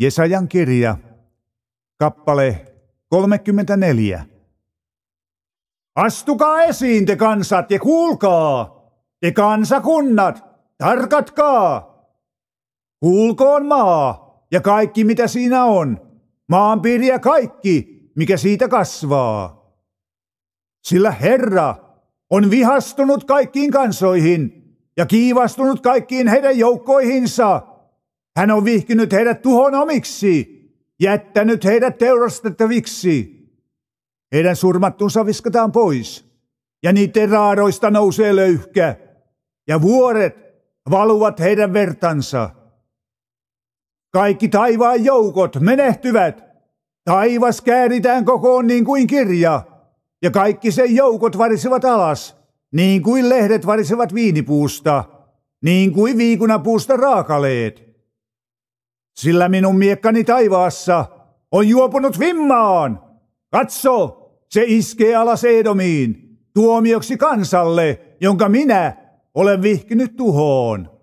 Jesajan kirja, kappale 34. Astukaa esiin te kansat ja kuulkaa, te kansakunnat, tarkatkaa. Kuulkoon maa ja kaikki mitä siinä on, maanpiiri ja kaikki, mikä siitä kasvaa. Sillä Herra on vihastunut kaikkiin kansoihin ja kiivastunut kaikkiin heidän joukkoihinsa – hän on vihkinyt heidät tuhon omiksi, jättänyt heidät teurastettaviksi. Heidän surmattunsa viskataan pois, ja niiden raaroista nousee löyhkä, ja vuoret valuvat heidän vertansa. Kaikki taivaan joukot menehtyvät, taivas kääritään kokoon niin kuin kirja, ja kaikki sen joukot varisevat alas, niin kuin lehdet varisevat viinipuusta, niin kuin viikunapuusta raakaleet sillä minun miekkani taivaassa on juopunut vimmaan. Katso, se iskee alas Edomiin, tuomioksi kansalle, jonka minä olen vihkinyt tuhoon.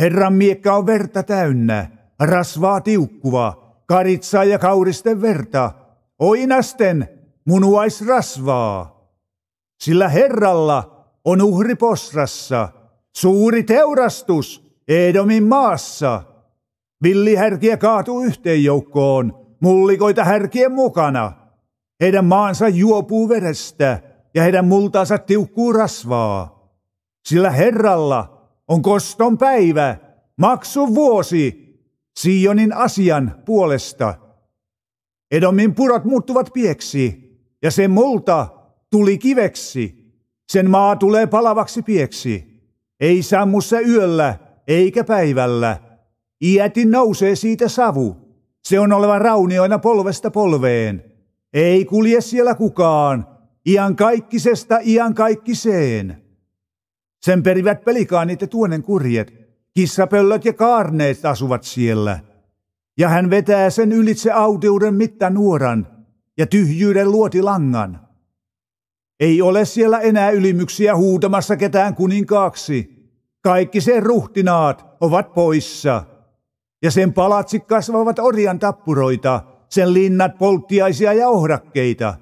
Herran miekka on verta täynnä, rasvaa tiukkuva, karitsaa ja kauristen verta, oinasten munuaisrasvaa. Sillä Herralla on uhri posrassa, suuri teurastus Edomin maassa – Villihärkiä kaatuu yhteen joukkoon, mullikoita härkien mukana. Heidän maansa juopuu verestä ja heidän multaansa tiukkuu rasvaa. Sillä Herralla on koston päivä, maksu vuosi, Sionin asian puolesta. Edomin purot muuttuvat pieksi, ja sen multa tuli kiveksi. Sen maa tulee palavaksi pieksi. Ei sammussa yöllä eikä päivällä Iäti nousee siitä savu. Se on oleva raunioina polvesta polveen. Ei kulje siellä kukaan, ian kaikkiseen. Sen perivät pelikaanit ja tuonen kurjet, kissapöllöt ja kaarneet asuvat siellä. Ja hän vetää sen ylitse autiuden mittanuoran ja tyhjyyden luoti langan. Ei ole siellä enää ylimyksiä huutamassa ketään kuninkaaksi. Kaikki sen ruhtinaat ovat poissa ja sen palatsi kasvavat orjan tappuroita, sen linnat polttiaisia ja ohrakkeita.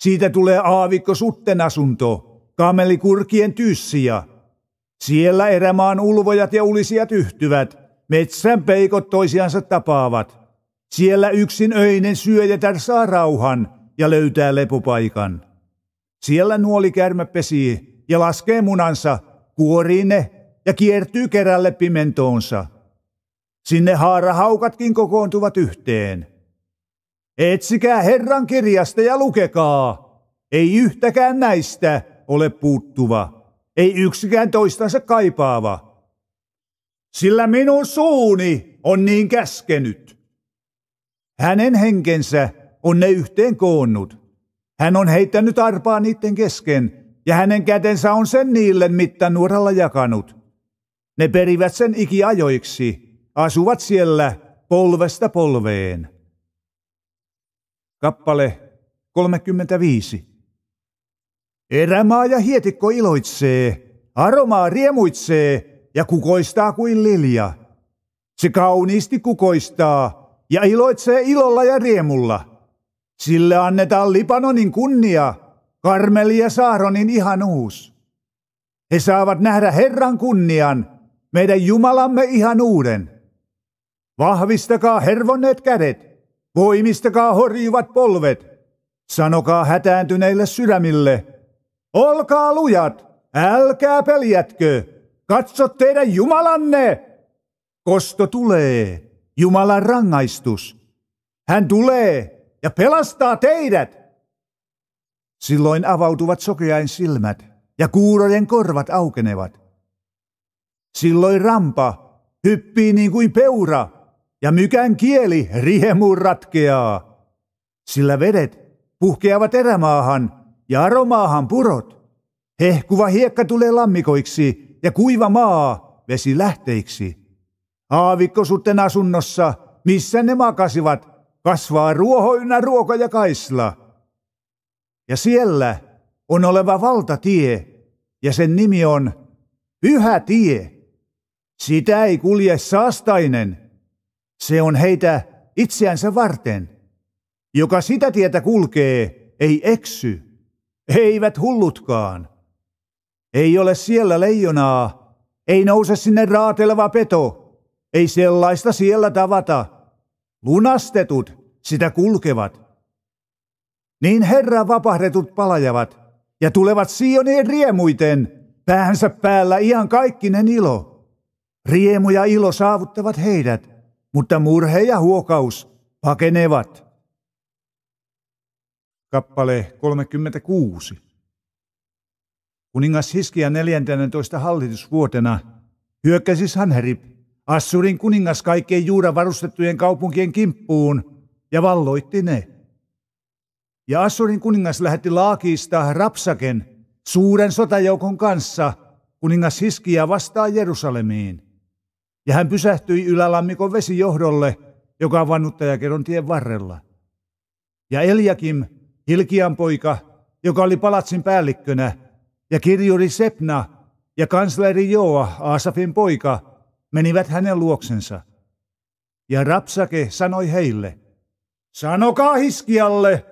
Siitä tulee aavikko sutten asunto, kamelikurkien tyssiä. Siellä erämaan ulvojat ja ulisijat yhtyvät, metsän peikot toisiansa tapaavat. Siellä yksin öinen syöjätär saa rauhan ja löytää lepopaikan. Siellä nuoli kärmä pesii ja laskee munansa, kuorii ne ja kiertyy kerälle pimentoonsa. Sinne haarahaukatkin kokoontuvat yhteen. Etsikää Herran kirjasta ja lukekaa. Ei yhtäkään näistä ole puuttuva, ei yksikään toistansa kaipaava. Sillä minun suuni on niin käskenyt. Hänen henkensä on ne yhteen koonnut. Hän on heittänyt arpaa niiden kesken, ja hänen kätensä on sen niille mittanuoralla jakanut. Ne perivät sen ikiajoiksi, asuvat siellä polvesta polveen. Kappale 35. Erämaa ja hietikko iloitsee, aromaa riemuitsee ja kukoistaa kuin lilja. Se kauniisti kukoistaa ja iloitsee ilolla ja riemulla. Sille annetaan Libanonin kunnia, Karmeli ja Saaronin ihanuus. He saavat nähdä Herran kunnian, meidän Jumalamme ihan uuden. Vahvistakaa hervonneet kädet, voimistakaa horjuvat polvet, sanokaa hätääntyneille sydämille, olkaa lujat, älkää peljätkö, katso teidän Jumalanne. Kosto tulee, Jumalan rangaistus. Hän tulee ja pelastaa teidät. Silloin avautuvat sokeain silmät ja kuurojen korvat aukenevat. Silloin rampa hyppii niin kuin peura ja mykän kieli riemu ratkeaa. Sillä vedet puhkeavat erämaahan ja aromaahan purot. Hehkuva hiekka tulee lammikoiksi ja kuiva maa lähteiksi. Aavikko sutten asunnossa, missä ne makasivat, kasvaa ruohoina ruoka ja kaisla. Ja siellä on oleva valtatie, ja sen nimi on Pyhä tie. Sitä ei kulje saastainen, se on heitä itseänsä varten. Joka sitä tietä kulkee, ei eksy, eivät hullutkaan. Ei ole siellä leijonaa, ei nouse sinne raateleva peto, ei sellaista siellä tavata. Lunastetut sitä kulkevat. Niin Herran vapahdetut palajavat ja tulevat Sionien riemuiten, päänsä päällä ian kaikkinen ilo. Riemu ja ilo saavuttavat heidät mutta murhe ja huokaus pakenevat. Kappale 36. Kuningas Hiskia 14. hallitusvuotena hyökkäsi Sanherib, Assurin kuningas kaikkein juura varustettujen kaupunkien kimppuun ja valloitti ne. Ja Assurin kuningas lähetti Laakista Rapsaken suuren sotajoukon kanssa kuningas Hiskia vastaan Jerusalemiin ja hän pysähtyi ylälammikon vesijohdolle, joka on vannuttajakeron tien varrella. Ja Eliakim Hilkian poika, joka oli palatsin päällikkönä, ja kirjuri Sepna ja kansleri Joa, Aasafin poika, menivät hänen luoksensa. Ja Rapsake sanoi heille, Sanokaa Hiskialle,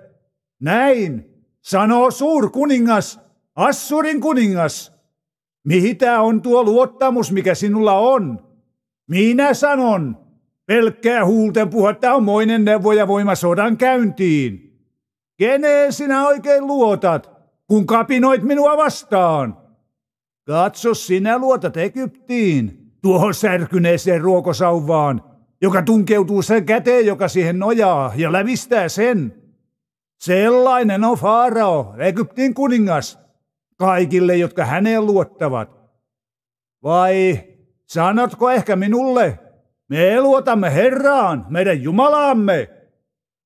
näin, sanoo suurkuningas, Assurin kuningas, mihin tämä on tuo luottamus, mikä sinulla on? Minä sanon, pelkkää huulten puhetta on moinen neuvoja voima sodan käyntiin. Keneen sinä oikein luotat, kun kapinoit minua vastaan? Katso, sinä luotat Egyptiin, tuohon särkyneeseen ruokosauvaan, joka tunkeutuu sen käteen, joka siihen nojaa, ja lävistää sen. Sellainen on Faarao, Egyptin kuningas, kaikille, jotka häneen luottavat. Vai sanotko ehkä minulle, me luotamme Herraan, meidän Jumalaamme,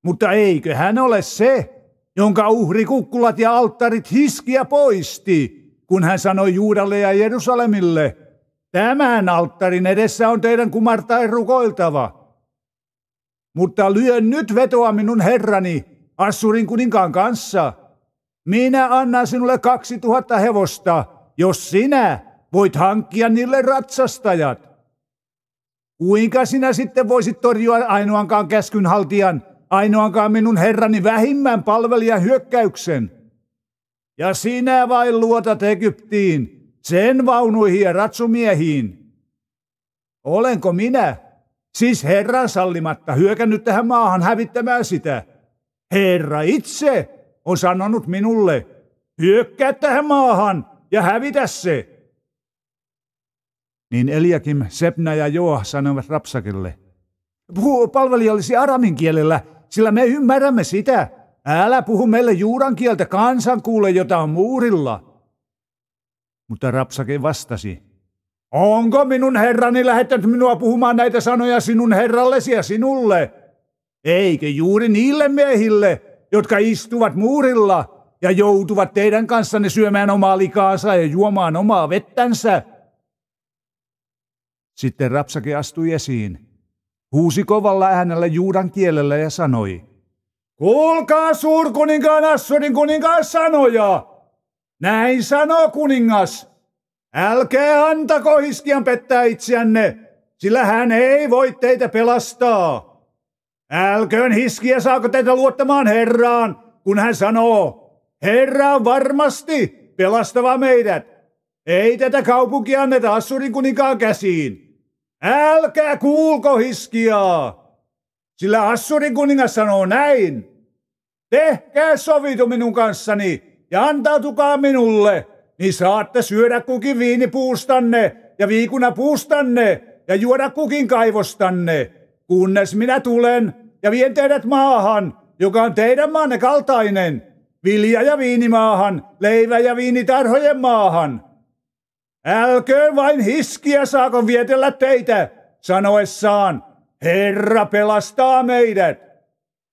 mutta eikö hän ole se, jonka uhri kukkulat ja alttarit hiskiä poisti, kun hän sanoi Juudalle ja Jerusalemille, tämän alttarin edessä on teidän kumartain rukoiltava. Mutta lyön nyt vetoa minun herrani, Assurin kuninkaan kanssa. Minä annan sinulle kaksi tuhatta hevosta, jos sinä voit hankkia niille ratsastajat. Kuinka sinä sitten voisit torjua ainoankaan käskynhaltijan, ainoankaan minun herrani vähimmän palvelijan hyökkäyksen? Ja sinä vain luotat Egyptiin, sen vaunuihin ja ratsumiehiin. Olenko minä, siis Herran sallimatta, hyökännyt tähän maahan hävittämään sitä? Herra itse on sanonut minulle, hyökkää tähän maahan ja hävitä se. Niin Eliakim, Sepna ja Joa sanovat Rapsakille, puhu palvelijallesi aramin kielellä, sillä me ymmärrämme sitä. Älä puhu meille juuran kieltä kansan kuule, jota on muurilla. Mutta Rapsake vastasi, onko minun herrani lähettänyt minua puhumaan näitä sanoja sinun herrallesi ja sinulle? Eikö juuri niille miehille, jotka istuvat muurilla ja joutuvat teidän kanssanne syömään omaa likaansa ja juomaan omaa vettänsä? Sitten Rapsake astui esiin, huusi kovalla äänellä juudan kielellä ja sanoi, Kuulkaa suurkuninkaan Assurin kuningas sanoja! Näin sanoo kuningas! Älkää antako Hiskian pettää itseänne, sillä hän ei voi teitä pelastaa. Älköön Hiskiä saako teitä luottamaan Herraan, kun hän sanoo, Herra on varmasti pelastava meidät. Ei tätä kaupunkia anneta Assurin kuninkaan käsiin. Älkää kuulko hiskiaa, sillä Assurin kuningas sanoo näin. Tehkää sovitu minun kanssani ja antautukaa minulle, niin saatte syödä kukin viinipuustanne ja viikuna puustanne ja juoda kukin kaivostanne, kunnes minä tulen ja vien teidät maahan, joka on teidän maanne kaltainen, vilja- ja viinimaahan, leivä- ja viinitarhojen maahan – Älköön vain hiskiä saako vietellä teitä, sanoessaan, Herra pelastaa meidät.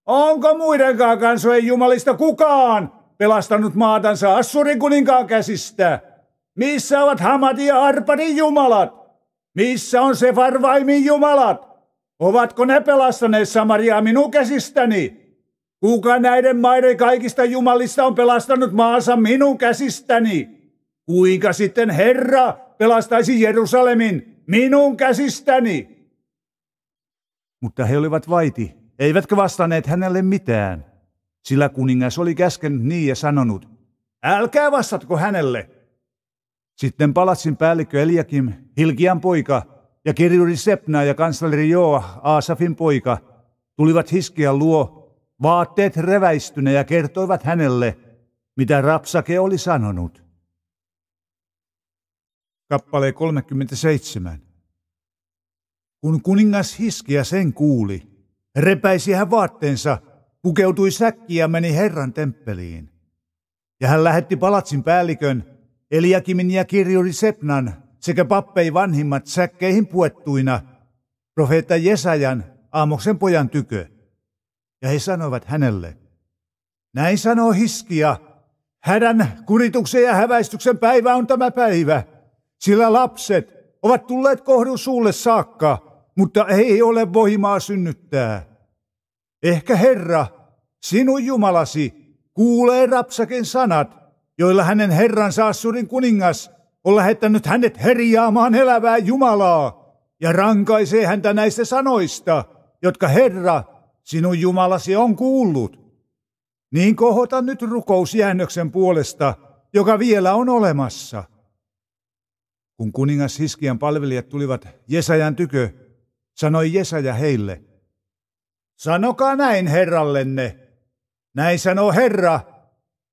Onko muidenkaan kansojen jumalista kukaan pelastanut maatansa Assurin kuninkaan käsistä? Missä ovat Hamadi ja Arpadin jumalat? Missä on se Sefarvaimin jumalat? Ovatko ne pelastaneet Samariaa minun käsistäni? Kuka näiden maiden kaikista jumalista on pelastanut maansa minun käsistäni? Kuinka sitten Herra pelastaisi Jerusalemin minun käsistäni? Mutta he olivat vaiti, eivätkä vastanneet hänelle mitään, sillä kuningas oli käskenyt niin ja sanonut, älkää vastatko hänelle. Sitten palatsin päällikkö Eliakim, Hilkian poika, ja kirjuri Sepna ja kansleri Joa, Aasafin poika, tulivat Hiskian luo, vaatteet reväistyneet ja kertoivat hänelle, mitä Rapsake oli sanonut kappale 37. Kun kuningas Hiskia sen kuuli, repäisi hän vaatteensa, pukeutui säkki ja meni Herran temppeliin. Ja hän lähetti palatsin päällikön, Eliakimin ja kirjuri Sepnan sekä pappei vanhimmat säkkeihin puettuina profeetta Jesajan, Aamoksen pojan tykö. Ja he sanovat hänelle, näin sanoo Hiskia, hädän, kurituksen ja häväistyksen päivä on tämä päivä – sillä lapset ovat tulleet kohdun suulle saakka, mutta ei ole voimaa synnyttää. Ehkä Herra, sinun Jumalasi, kuulee Rapsaken sanat, joilla hänen herransa Assurin kuningas on lähettänyt hänet herjaamaan elävää Jumalaa ja rankaisee häntä näistä sanoista, jotka Herra, sinun Jumalasi on kuullut. Niin kohota nyt rukousjäännöksen puolesta, joka vielä on olemassa. Kun kuningas Hiskian palvelijat tulivat Jesajan tykö, sanoi Jesaja heille, Sanokaa näin herrallenne, näin sanoo Herra,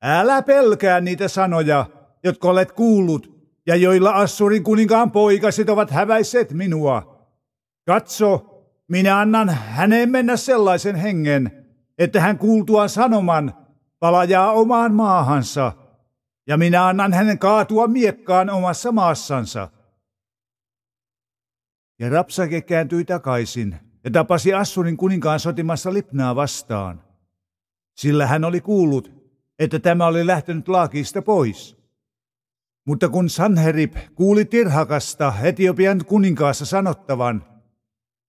älä pelkää niitä sanoja, jotka olet kuullut, ja joilla Assurin kuninkaan poikasit ovat häväisseet minua. Katso, minä annan häneen mennä sellaisen hengen, että hän kuultuaan sanoman palajaa omaan maahansa – ja minä annan hänen kaatua miekkaan omassa maassansa. Ja Rapsake kääntyi takaisin ja tapasi Assurin kuninkaan sotimassa Lipnaa vastaan, sillä hän oli kuullut, että tämä oli lähtenyt Laakista pois. Mutta kun Sanherib kuuli Tirhakasta Etiopian kuninkaassa sanottavan,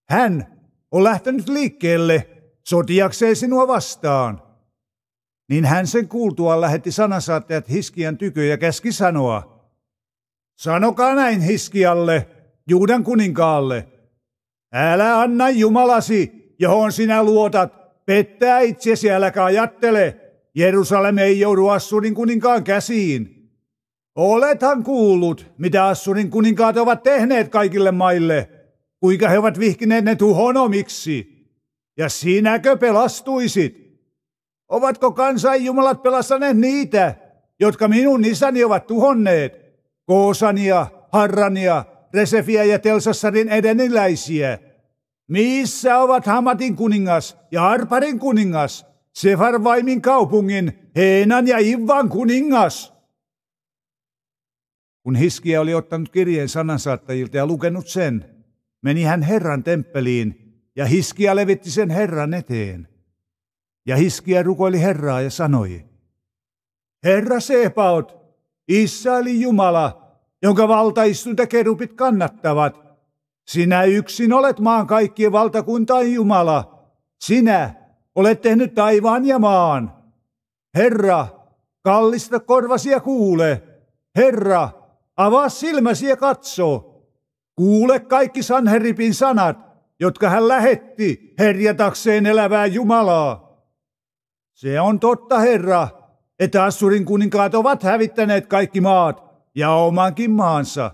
hän on lähtenyt liikkeelle sotiakseen sinua vastaan, niin hän sen kuultua lähetti sanasaattajat Hiskian tykö ja käski sanoa, Sanokaa näin Hiskialle, Juudan kuninkaalle, älä anna Jumalasi, johon sinä luotat, pettää itsesi äläkä ajattele, Jerusalem ei joudu Assurin kuninkaan käsiin. Olethan kuullut, mitä Assurin kuninkaat ovat tehneet kaikille maille, kuinka he ovat vihkineet ne tuhonomiksi. Ja sinäkö pelastuisit? Ovatko kansanjumalat pelastaneet niitä, jotka minun isäni ovat tuhonneet? Koosania, Harrania, Resefiä ja Telsassarin edeniläisiä. Missä ovat Hamatin kuningas ja Arparin kuningas, Sefarvaimin kaupungin, Heenan ja Ivan kuningas? Kun Hiskia oli ottanut kirjeen sanansaattajilta ja lukenut sen, meni hän Herran temppeliin, ja Hiskia levitti sen Herran eteen – ja Hiskiä rukoili Herraa ja sanoi, Herra Sepaot, Israelin Jumala, jonka valtaistunta kerupit kannattavat, sinä yksin olet maan kaikkien valtakuntain Jumala. Sinä olet tehnyt taivaan ja maan. Herra, kallista korvasi ja kuule. Herra, avaa silmäsi ja katso. Kuule kaikki Sanheripin sanat, jotka hän lähetti herjatakseen elävää Jumalaa. Se on totta, herra, että Assurin kuninkaat ovat hävittäneet kaikki maat ja omankin maansa.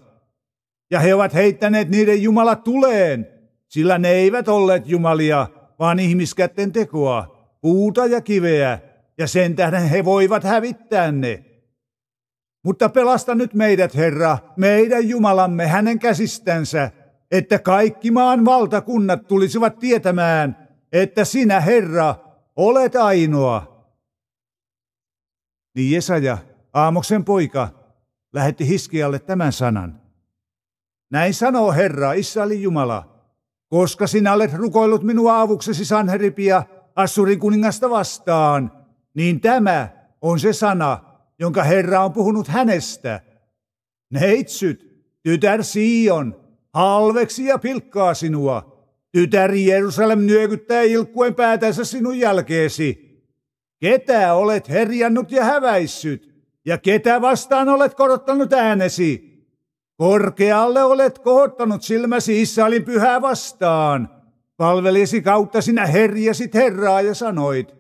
Ja he ovat heittäneet niiden jumalat tuleen, sillä ne eivät olleet jumalia, vaan ihmiskätten tekoa, puuta ja kiveä, ja sen tähden he voivat hävittää ne. Mutta pelasta nyt meidät, Herra, meidän Jumalamme hänen käsistänsä, että kaikki maan valtakunnat tulisivat tietämään, että sinä, Herra, olet ainoa. Niin Jesaja, Aamoksen poika, lähetti Hiskialle tämän sanan. Näin sanoo Herra, Israelin Jumala, koska sinä olet rukoillut minua avuksesi Sanheripia Assurin kuningasta vastaan, niin tämä on se sana, jonka Herra on puhunut hänestä. Neitsyt, tytär Sion, halveksi ja pilkkaa sinua – Tytäri Jerusalem nyökyttää ilkkuen päätänsä sinun jälkeesi. Ketä olet herjannut ja häväissyt, ja ketä vastaan olet korottanut äänesi? Korkealle olet kohottanut silmäsi Israelin pyhää vastaan. Palvelisi kautta sinä herjäsit Herraa ja sanoit,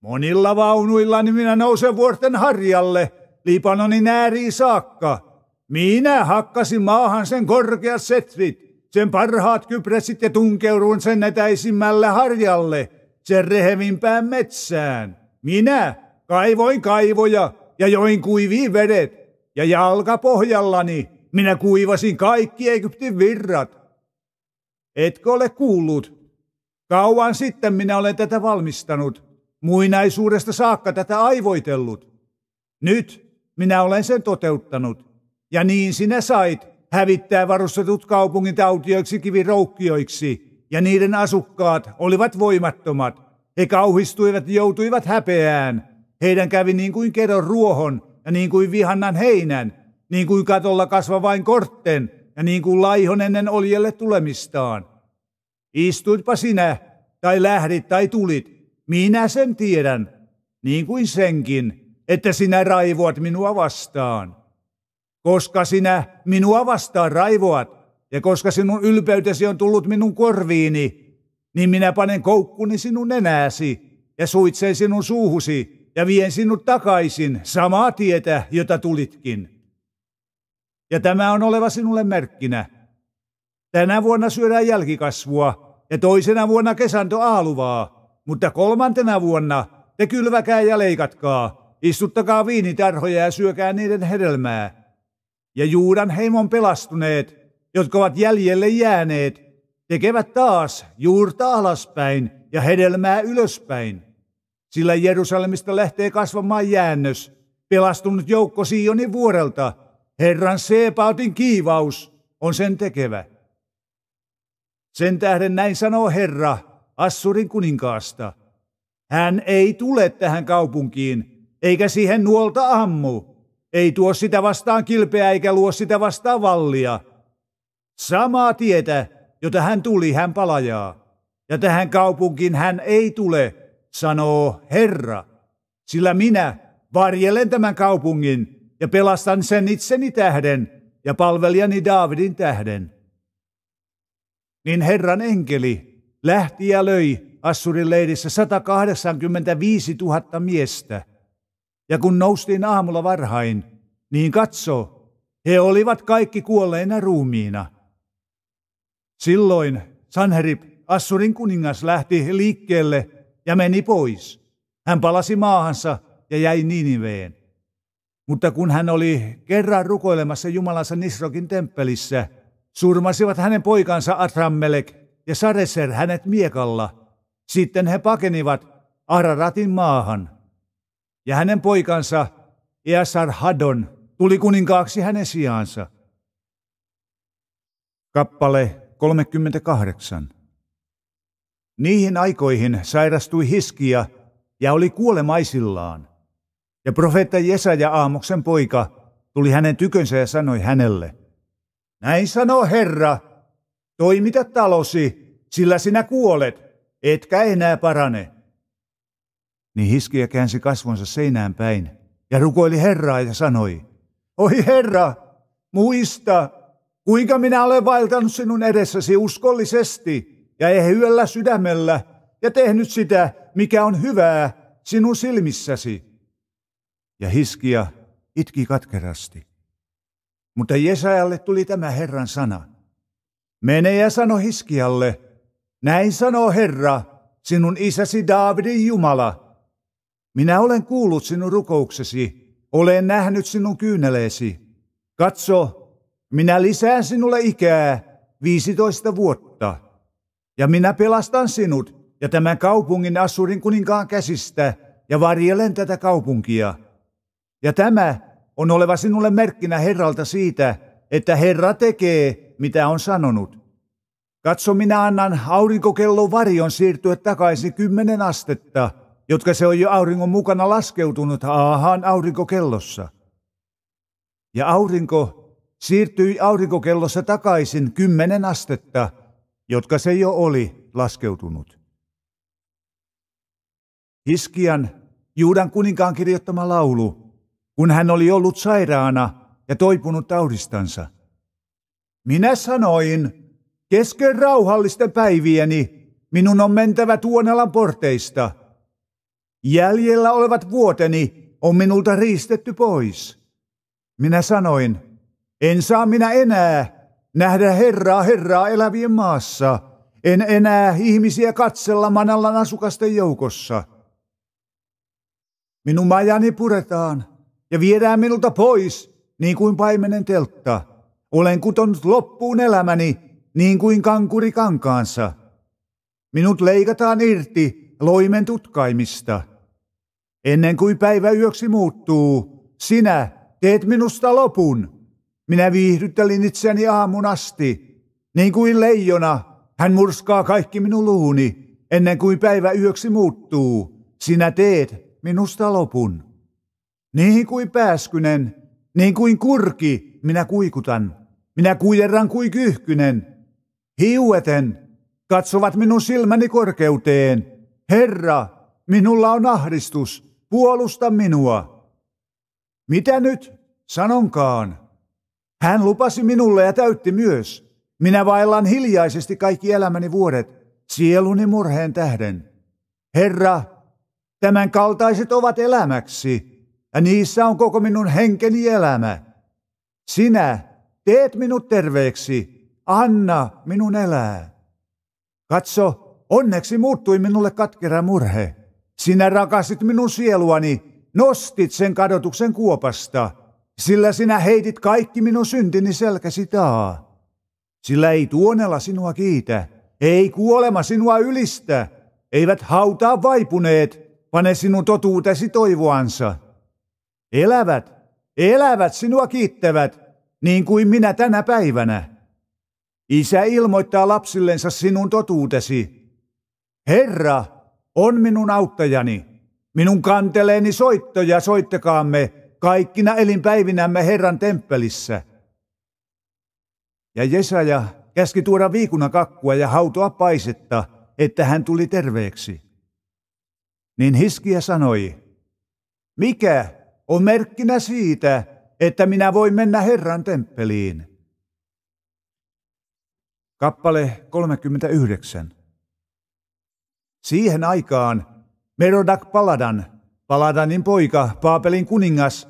Monilla vaunuilla minä nousen vuorten harjalle, Libanonin ääriin saakka. Minä hakkasin maahan sen korkeat setvit, sen parhaat kypresit ja tunkeuduin sen etäisimmälle harjalle, sen rehevimpään metsään. Minä kaivoin kaivoja ja join kuiviin vedet, ja jalkapohjallani minä kuivasin kaikki Egyptin virrat. Etkö ole kuullut? Kauan sitten minä olen tätä valmistanut, muinaisuudesta saakka tätä aivoitellut. Nyt minä olen sen toteuttanut, ja niin sinä sait, hävittää varustetut kaupungit autioiksi kiviroukkioiksi, ja niiden asukkaat olivat voimattomat. He kauhistuivat ja joutuivat häpeään. Heidän kävi niin kuin kedon ruohon ja niin kuin vihannan heinän, niin kuin katolla kasva vain kortten ja niin kuin laihon ennen oljelle tulemistaan. Istuitpa sinä, tai lähdit tai tulit, minä sen tiedän, niin kuin senkin, että sinä raivoat minua vastaan koska sinä minua vastaan raivoat, ja koska sinun ylpeytesi on tullut minun korviini, niin minä panen koukkuni sinun nenääsi ja suitsen sinun suuhusi ja vien sinut takaisin samaa tietä, jota tulitkin. Ja tämä on oleva sinulle merkkinä. Tänä vuonna syödään jälkikasvua ja toisena vuonna kesanto aaluvaa, mutta kolmantena vuonna te kylväkää ja leikatkaa, istuttakaa viinitarhoja ja syökää niiden hedelmää ja Juudan heimon pelastuneet, jotka ovat jäljelle jääneet, tekevät taas juurta alaspäin ja hedelmää ylöspäin. Sillä Jerusalemista lähtee kasvamaan jäännös, pelastunut joukko Sionin vuorelta, Herran Seepautin kiivaus on sen tekevä. Sen tähden näin sanoo Herra Assurin kuninkaasta. Hän ei tule tähän kaupunkiin, eikä siihen nuolta ammu, ei tuo sitä vastaan kilpeä eikä luo sitä vastaan vallia. Samaa tietä, jota hän tuli, hän palajaa. Ja tähän kaupunkiin hän ei tule, sanoo Herra. Sillä minä varjelen tämän kaupungin ja pelastan sen itseni tähden ja palvelijani Daavidin tähden. Niin Herran enkeli lähti ja löi Assurin leirissä 185 000 miestä – ja kun noustiin aamulla varhain, niin katso, he olivat kaikki kuolleina ruumiina. Silloin Sanherib, Assurin kuningas, lähti liikkeelle ja meni pois. Hän palasi maahansa ja jäi Niniveen. Mutta kun hän oli kerran rukoilemassa Jumalansa Nisrokin temppelissä, surmasivat hänen poikansa Atrammelek ja Sareser hänet miekalla. Sitten he pakenivat Araratin maahan ja hänen poikansa Easar Hadon tuli kuninkaaksi hänen sijaansa. Kappale 38. Niihin aikoihin sairastui Hiskia ja oli kuolemaisillaan. Ja profeetta Jesaja Aamoksen poika tuli hänen tykönsä ja sanoi hänelle, Näin sanoo Herra, toimita talosi, sillä sinä kuolet, etkä enää parane. Niin Hiskiä käänsi kasvonsa seinään päin ja rukoili Herraa ja sanoi, Oi Herra, muista, kuinka minä olen vaeltanut sinun edessäsi uskollisesti ja ehyellä sydämellä ja tehnyt sitä, mikä on hyvää sinun silmissäsi. Ja Hiskia itki katkerasti. Mutta Jesajalle tuli tämä Herran sana. Mene ja sano Hiskialle, näin sanoo Herra, sinun isäsi Daavidin Jumala – minä olen kuullut sinun rukouksesi, olen nähnyt sinun kyyneleesi. Katso, minä lisään sinulle ikää 15 vuotta. Ja minä pelastan sinut ja tämän kaupungin Assurin kuninkaan käsistä ja varjelen tätä kaupunkia. Ja tämä on oleva sinulle merkkinä Herralta siitä, että Herra tekee, mitä on sanonut. Katso, minä annan aurinkokellon varjon siirtyä takaisin kymmenen astetta – jotka se on jo auringon mukana laskeutunut aahaan aurinkokellossa. Ja aurinko siirtyi aurinkokellossa takaisin kymmenen astetta, jotka se jo oli laskeutunut. Hiskian, Juudan kuninkaan kirjoittama laulu, kun hän oli ollut sairaana ja toipunut taudistansa. Minä sanoin, kesken rauhallisten päivieni minun on mentävä tuonelan porteista – Jäljellä olevat vuoteni on minulta riistetty pois. Minä sanoin, en saa minä enää nähdä Herraa, Herraa elävien maassa. En enää ihmisiä katsella manallan asukasten joukossa. Minun majani puretaan ja viedään minulta pois, niin kuin paimenen teltta. Olen kutonut loppuun elämäni, niin kuin kankuri kankaansa. Minut leikataan irti loimen tutkaimista. Ennen kuin päivä yöksi muuttuu, sinä teet minusta lopun. Minä viihdyttelin itseni aamun asti. Niin kuin leijona, hän murskaa kaikki minun luuni. Ennen kuin päivä yöksi muuttuu, sinä teet minusta lopun. Niin kuin pääskynen, niin kuin kurki, minä kuikutan. Minä kuijerran kuin kyyhkynen. Hiueten katsovat minun silmäni korkeuteen. Herra, minulla on ahdistus puolusta minua. Mitä nyt? Sanonkaan. Hän lupasi minulle ja täytti myös. Minä vaellan hiljaisesti kaikki elämäni vuodet, sieluni murheen tähden. Herra, tämän kaltaiset ovat elämäksi, ja niissä on koko minun henkeni elämä. Sinä teet minut terveeksi, anna minun elää. Katso, onneksi muuttui minulle katkera murhe. Sinä rakastit minun sieluani, nostit sen kadotuksen kuopasta, sillä sinä heitit kaikki minun syntini selkäsi taa. Sillä ei tuonella sinua kiitä, ei kuolema sinua ylistä, eivät hautaa vaipuneet, pane sinun totuutesi toivoansa. Elävät, elävät sinua kiittävät, niin kuin minä tänä päivänä. Isä ilmoittaa lapsillensa sinun totuutesi. Herra, on minun auttajani, minun kanteleeni soittoja soittakaamme kaikkina elinpäivinämme Herran temppelissä. Ja Jesaja käski tuoda viikuna kakkua ja hautoa paisetta, että hän tuli terveeksi. Niin Hiskiä sanoi, mikä on merkkinä siitä, että minä voin mennä Herran temppeliin? Kappale 39. Siihen aikaan Merodak Paladan, Paladanin poika, Paapelin kuningas,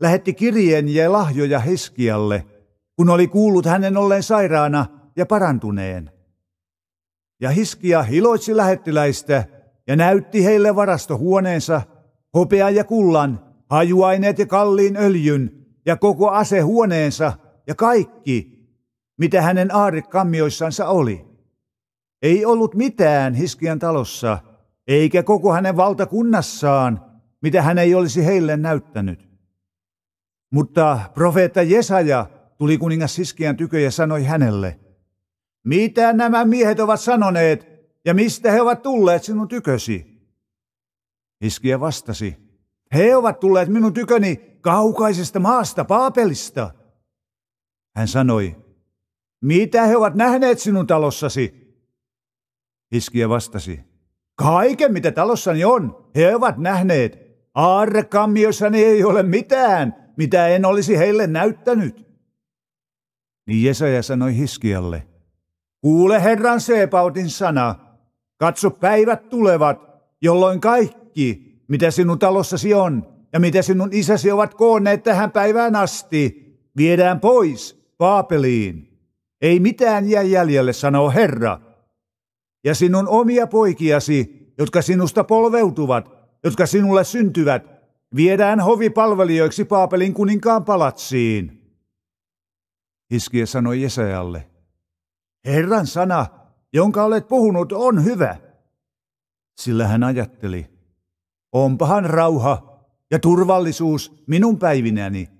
lähetti kirjeen ja lahjoja Heskialle, kun oli kuullut hänen olleen sairaana ja parantuneen. Ja Hiskia iloitsi lähettiläistä ja näytti heille varastohuoneensa hopean ja kullan, hajuaineet ja kalliin öljyn ja koko asehuoneensa ja kaikki, mitä hänen aarikammioissansa oli. Ei ollut mitään Hiskian talossa, eikä koko hänen valtakunnassaan, mitä hän ei olisi heille näyttänyt. Mutta profeetta Jesaja tuli kuningas Hiskian tykö ja sanoi hänelle, mitä nämä miehet ovat sanoneet ja mistä he ovat tulleet sinun tykösi? Hiskia vastasi, he ovat tulleet minun tyköni kaukaisesta maasta, Paapelista. Hän sanoi, mitä he ovat nähneet sinun talossasi Hiskia vastasi, kaiken mitä talossani on, he ovat nähneet. Aarrekammiossani ei ole mitään, mitä en olisi heille näyttänyt. Niin Jesaja sanoi Hiskialle, kuule Herran Seepautin sana, katso päivät tulevat, jolloin kaikki, mitä sinun talossasi on ja mitä sinun isäsi ovat koonneet tähän päivään asti, viedään pois Paapeliin. Ei mitään jää jäljelle, sanoo Herra, ja sinun omia poikiasi, jotka sinusta polveutuvat, jotka sinulle syntyvät, viedään hovipalvelijoiksi Paapelin kuninkaan palatsiin. Hiskia sanoi Jesajalle, Herran sana, jonka olet puhunut, on hyvä. Sillä hän ajatteli, onpahan rauha ja turvallisuus minun päivinäni –